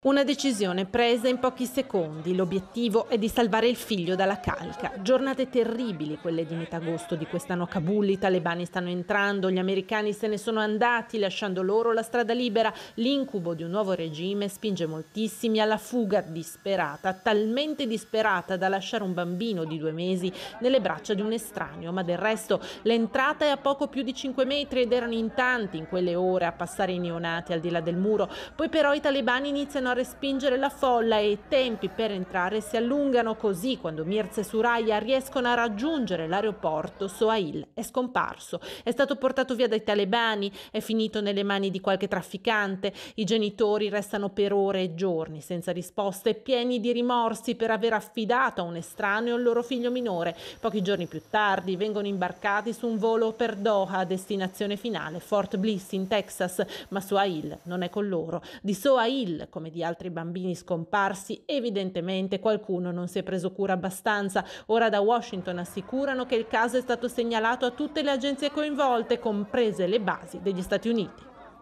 Una decisione presa in pochi secondi. L'obiettivo è di salvare il figlio dalla calca. Giornate terribili quelle di metà agosto di quest'anno a Kabul. I talebani stanno entrando, gli americani se ne sono andati, lasciando loro la strada libera. L'incubo di un nuovo regime spinge moltissimi alla fuga disperata, talmente disperata da lasciare un bambino di due mesi nelle braccia di un estraneo. Ma del resto l'entrata è a poco più di 5 metri ed erano in tanti in quelle ore a passare i neonati al di là del muro. Poi però i talebani iniziano a respingere la folla e i tempi per entrare si allungano così quando Mirza e Suraya riescono a raggiungere l'aeroporto Soail è scomparso, è stato portato via dai talebani, è finito nelle mani di qualche trafficante, i genitori restano per ore e giorni senza risposte, pieni di rimorsi per aver affidato a un estraneo il loro figlio minore. Pochi giorni più tardi vengono imbarcati su un volo per Doha, destinazione finale Fort Bliss in Texas, ma Soail non è con loro. Di Soail, come dice di altri bambini scomparsi, evidentemente qualcuno non si è preso cura abbastanza. Ora da Washington assicurano che il caso è stato segnalato a tutte le agenzie coinvolte, comprese le basi degli Stati Uniti.